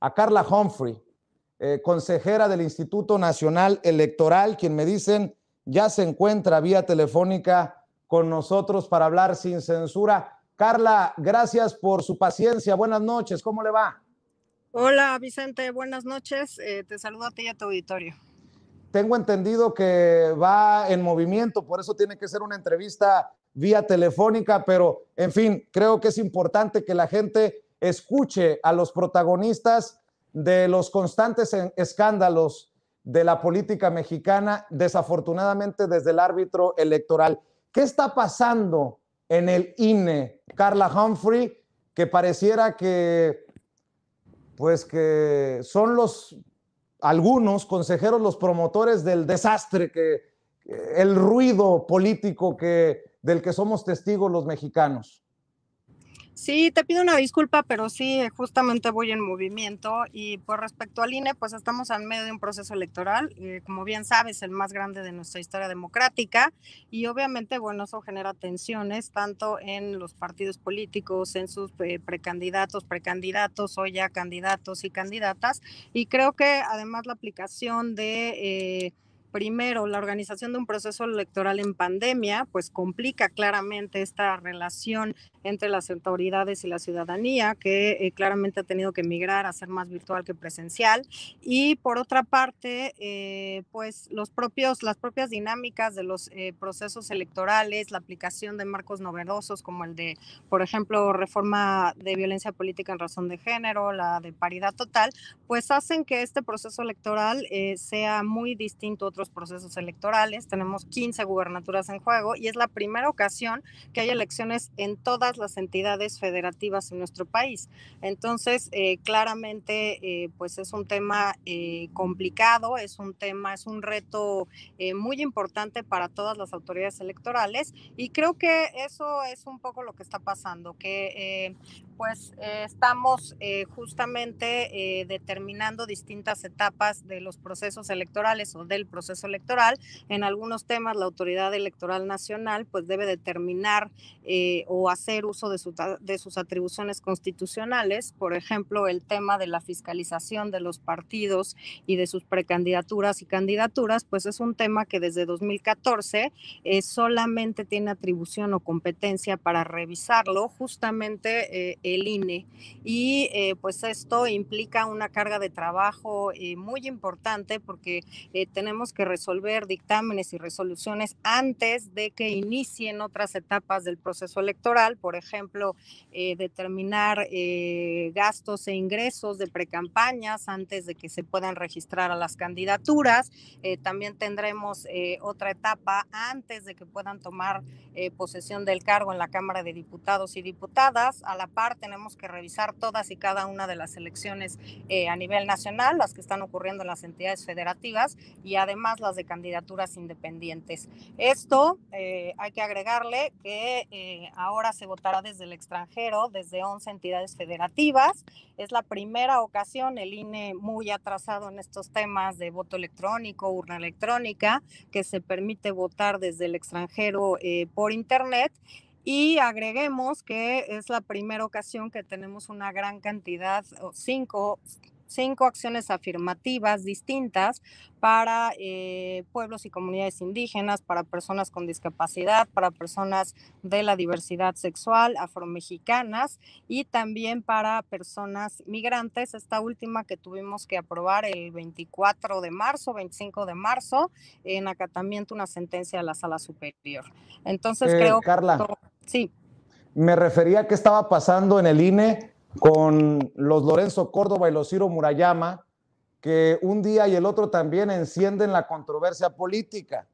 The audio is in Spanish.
a Carla Humphrey, eh, consejera del Instituto Nacional Electoral, quien me dicen ya se encuentra vía telefónica con nosotros para hablar sin censura. Carla, gracias por su paciencia. Buenas noches, ¿cómo le va? Hola Vicente, buenas noches. Eh, te saludo a ti y a tu auditorio. Tengo entendido que va en movimiento, por eso tiene que ser una entrevista vía telefónica, pero en fin, creo que es importante que la gente escuche a los protagonistas de los constantes escándalos de la política mexicana, desafortunadamente desde el árbitro electoral. ¿Qué está pasando en el INE, Carla Humphrey, que pareciera que, pues que son los, algunos consejeros, los promotores del desastre, que, el ruido político que, del que somos testigos los mexicanos? Sí, te pido una disculpa, pero sí, justamente voy en movimiento y por respecto al INE, pues estamos en medio de un proceso electoral, eh, como bien sabes, el más grande de nuestra historia democrática y obviamente, bueno, eso genera tensiones tanto en los partidos políticos, en sus eh, precandidatos, precandidatos o ya candidatos y candidatas y creo que además la aplicación de... Eh, primero, la organización de un proceso electoral en pandemia, pues complica claramente esta relación entre las autoridades y la ciudadanía, que eh, claramente ha tenido que migrar a ser más virtual que presencial. Y por otra parte, eh, pues los propios, las propias dinámicas de los eh, procesos electorales, la aplicación de marcos novedosos como el de, por ejemplo, reforma de violencia política en razón de género, la de paridad total, pues hacen que este proceso electoral sea muy distinto procesos electorales, tenemos 15 gubernaturas en juego y es la primera ocasión que hay elecciones en todas las entidades federativas en nuestro país. Entonces, eh, claramente, eh, pues es un tema eh, complicado, es un tema, es un reto muy importante para todas las autoridades electorales y creo que eso es un poco lo que está pasando, que pues estamos justamente determinando distintas etapas de los procesos electorales o del proceso electoral. En algunos temas, la autoridad electoral nacional pues debe determinar eh, o hacer uso de, de sus atribuciones constitucionales, por ejemplo, el tema de la fiscalización de los partidos y de sus precandidaturas y candidaturas, pues es un tema que desde 2014 eh, solamente tiene atribución o competencia para revisarlo justamente eh, el INE. Y pues esto implica una carga de trabajo muy importante porque tenemos que resolver dictámenes y resoluciones antes de que inicien otras etapas del proceso electoral, por ejemplo, eh, determinar eh, gastos e ingresos de precampañas antes de que se puedan registrar a las candidaturas. Eh, también tendremos otra etapa antes de que puedan tomar posesión del cargo en la Cámara de Diputados y Diputadas. A la par, tenemos que revisar todas y cada una de las elecciones a nivel nacional, las que están ocurriendo en las entidades federativas y además las de candidaturas independientes. Esto eh, hay que agregarle que eh, ahora se votará desde el extranjero, desde 11 entidades federativas. Es la primera ocasión, el INE muy atrasado en estos temas de voto electrónico, urna electrónica, que se permite votar desde el extranjero eh, por Internet. Y agreguemos que es la primera ocasión que tenemos una gran cantidad, cinco cinco acciones afirmativas distintas para eh, pueblos y comunidades indígenas, para personas con discapacidad, para personas de la diversidad sexual, afromexicanas y también para personas migrantes. Esta última que tuvimos que aprobar el 24 de marzo, 25 de marzo, en acatamiento una sentencia de la sala superior. Entonces eh, creo Carla, que... Sí. Me refería a qué estaba pasando en el INE con los Lorenzo Córdoba y los Ciro Murayama, que un día y el otro también encienden la controversia política.